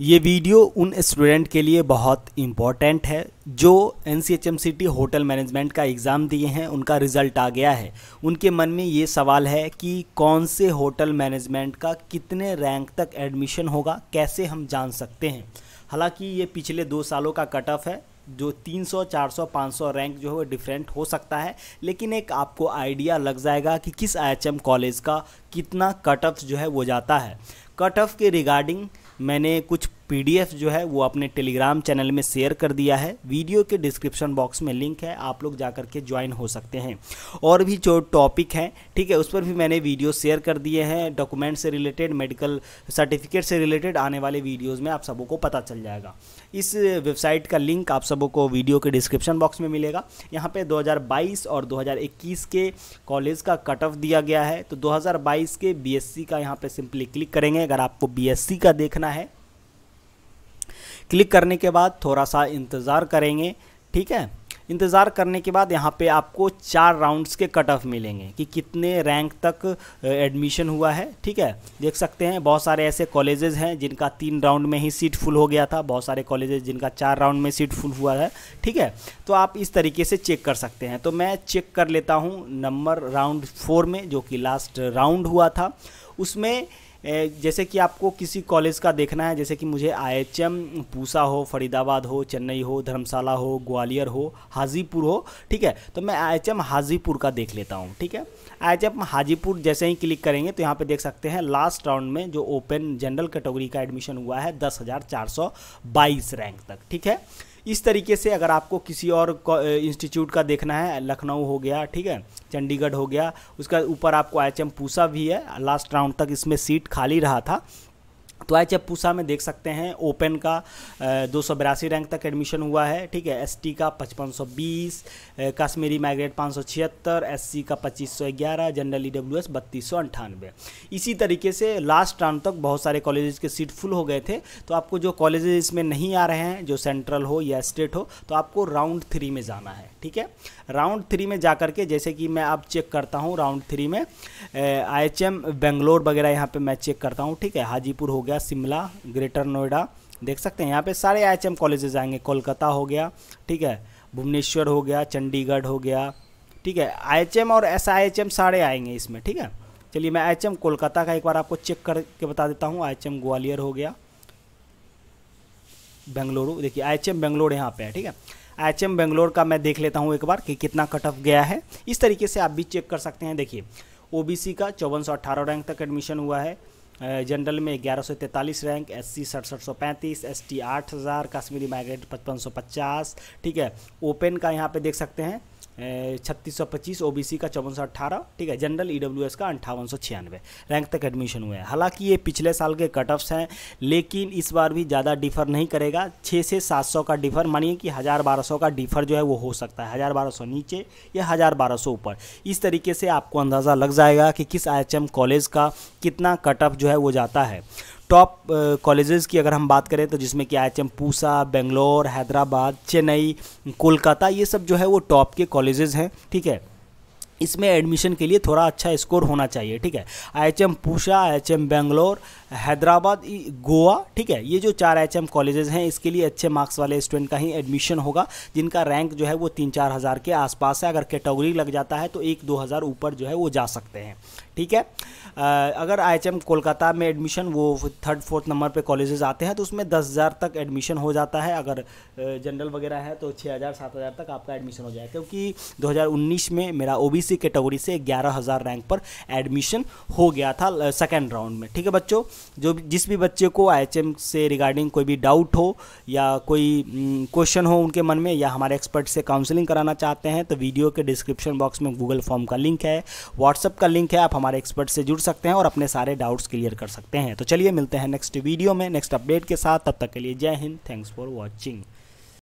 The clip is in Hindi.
ये वीडियो उन स्टूडेंट के लिए बहुत इम्पॉर्टेंट है जो एन सी होटल मैनेजमेंट का एग्ज़ाम दिए हैं उनका रिज़ल्ट आ गया है उनके मन में ये सवाल है कि कौन से होटल मैनेजमेंट का कितने रैंक तक एडमिशन होगा कैसे हम जान सकते हैं हालांकि ये पिछले दो सालों का कट ऑफ है जो 300, 400, 500 रैंक जो है वो डिफरेंट हो सकता है लेकिन एक आपको आइडिया लग जाएगा कि किस आई कॉलेज का कितना कट ऑफ जो है वो जाता है कट ऑफ के रिगार्डिंग मैंने कुछ पीडीएफ जो है वो अपने टेलीग्राम चैनल में शेयर कर दिया है वीडियो के डिस्क्रिप्शन बॉक्स में लिंक है आप लोग जा के ज्वाइन हो सकते हैं और भी जो टॉपिक हैं ठीक है उस पर भी मैंने वीडियो शेयर कर दिए हैं डॉक्यूमेंट से रिलेटेड मेडिकल सर्टिफिकेट से रिलेटेड आने वाले वीडियोज़ में आप सबों को पता चल जाएगा इस वेबसाइट का लिंक आप सबों को वीडियो के डिस्क्रिप्शन बॉक्स में मिलेगा यहाँ पे 2022 और 2021 के कॉलेज का कट ऑफ दिया गया है तो 2022 के बीएससी का यहाँ पे सिंपली क्लिक करेंगे अगर आपको बीएससी का देखना है क्लिक करने के बाद थोड़ा सा इंतज़ार करेंगे ठीक है इंतज़ार करने के बाद यहाँ पे आपको चार राउंड्स के कट ऑफ मिलेंगे कि कितने रैंक तक एडमिशन हुआ है ठीक है देख सकते हैं बहुत सारे ऐसे कॉलेजेस हैं जिनका तीन राउंड में ही सीट फुल हो गया था बहुत सारे कॉलेजेस जिनका चार राउंड में सीट फुल हुआ है ठीक है तो आप इस तरीके से चेक कर सकते हैं तो मैं चेक कर लेता हूँ नंबर राउंड फोर में जो कि लास्ट राउंड हुआ था उसमें जैसे कि आपको किसी कॉलेज का देखना है जैसे कि मुझे आई पूसा हो फरीदाबाद हो चेन्नई हो धर्मशाला हो ग्वालियर हो हाजीपुर हो ठीक है तो मैं आई हाजीपुर का देख लेता हूँ ठीक है आई हाजीपुर जैसे ही क्लिक करेंगे तो यहाँ पे देख सकते हैं लास्ट राउंड में जो ओपन जनरल कैटेगरी का एडमिशन हुआ है दस रैंक तक ठीक है इस तरीके से अगर आपको किसी और इंस्टीट्यूट का देखना है लखनऊ हो गया ठीक है चंडीगढ़ हो गया उसका ऊपर आपको आई एच पूसा भी है लास्ट राउंड तक इसमें सीट खाली रहा था तो आई में देख सकते हैं ओपन का दो रैंक तक एडमिशन हुआ है ठीक है एस का पचपन कश्मीरी माइग्रेट पाँच सौ छिहत्तर एस का पच्चीस सौ ग्यारह जनरल ई डब्ल्यू एस बत्तीस सौ अंठानवे इसी तरीके से लास्ट राउंड तक बहुत सारे कॉलेजेस के सीट फुल हो गए थे तो आपको जो कॉलेजेस इसमें नहीं आ रहे हैं जो सेंट्रल हो या स्टेट हो तो आपको राउंड थ्री में जाना है ठीक है राउंड थ्री में जा करके जैसे कि मैं अब चेक करता हूँ राउंड थ्री में आई एच एम बेंगलोर वगैरह यहाँ पर मैं चेक करता हूँ ठीक है हाजीपुर हो गया शिमला ग्रेटर नोएडा देख सकते हैं यहाँ पे सारे आई एच कॉलेजेस आएंगे कोलकाता हो गया ठीक है भुवनेश्वर हो गया चंडीगढ़ हो गया ठीक है आई और एस आई सारे आएंगे इसमें ठीक है चलिए मैं आई कोलकाता का एक बार आपको चेक करके बता देता हूँ आई ग्वालियर हो गया बेंगलुरु देखिए आई एच बेंगलोर यहाँ पे है ठीक है आई बेंगलोर का मैं देख लेता हूँ एक बार कि कितना कट ऑफ गया है इस तरीके से आप भी चेक कर सकते हैं देखिए ओबीसी का चौवन सौ अट्ठारह रैंक तक एडमिशन हुआ है जनरल में ग्यारह सौ तैंतालीस रैंक एस सी सड़सठ सौ पैंतीस एस टी आठ हज़ार कश्मीरी माइग्रेट पचपन सौ पचास ठीक है ओपन का यहाँ पे देख सकते हैं छत्तीस सौ पच्चीस ओ का चौवन सौ अट्ठारह ठीक है जनरल ई e का अंठावन सौ छियानवे रैंक तक एडमिशन हुए हैं हालांकि ये पिछले साल के कट ऑफ्स हैं लेकिन इस बार भी ज़्यादा डिफर नहीं करेगा छः से सात सौ का डिफर मानिए कि हज़ार बारह सौ का डिफर जो है वो हो सकता है हज़ार बारह सौ नीचे या हज़ार बारह सौ ऊपर इस तरीके से आपको अंदाज़ा लग जाएगा कि किस आई कॉलेज का कितना कट ऑफ जो है वो जाता है टॉप कॉलेजेस uh, की अगर हम बात करें तो जिसमें कि I H M Pusa Bangalore Hyderabad Chennai Kolkata ये सब जो है वो टॉप के कॉलेजेस हैं ठीक है इसमें एडमिशन के लिए थोड़ा अच्छा स्कोर होना चाहिए ठीक है I H M Pusa I H M Bangalore Hyderabad Goa ठीक है ये जो चार एच एम कॉलेजेस हैं इसके लिए अच्छे मार्क्स वाले स्टूडेंट का ही एडमिशन होगा जिनका रैंक जो है वो तीन चार हज़ार के आसपास है अगर कैटेगरी लग जाता है तो एक दो हज़ार ऊपर जो है वो जा सकते हैं ठीक है अगर आई कोलकाता में एडमिशन वो थर्ड फोर्थ नंबर पे कॉलेजेस आते हैं तो उसमें दस हज़ार तक एडमिशन हो जाता है अगर जनरल वगैरह है तो छः हज़ार सात हज़ार तक आपका एडमिशन हो जाएगा क्योंकि 2019 में मेरा ओबीसी कैटेगरी से ग्यारह हज़ार रैंक पर एडमिशन हो गया था सेकेंड राउंड में ठीक है बच्चों जो जिस भी बच्चे को आई से रिगार्डिंग कोई भी डाउट हो या कोई क्वेश्चन हो उनके मन में या हमारे एक्सपर्ट से काउंसलिंग कराना चाहते हैं तो वीडियो के डिस्क्रिप्शन बॉक्स में गूगल फॉर्म का लिंक है व्हाट्सअप का लिंक है आप हमारे हमारे एक्सपर्ट से जुड़ सकते हैं और अपने सारे डाउट्स क्लियर कर सकते हैं तो चलिए मिलते हैं नेक्स्ट वीडियो में नेक्स्ट अपडेट के साथ तब तक के लिए जय हिंद थैंक्स फॉर वॉचिंग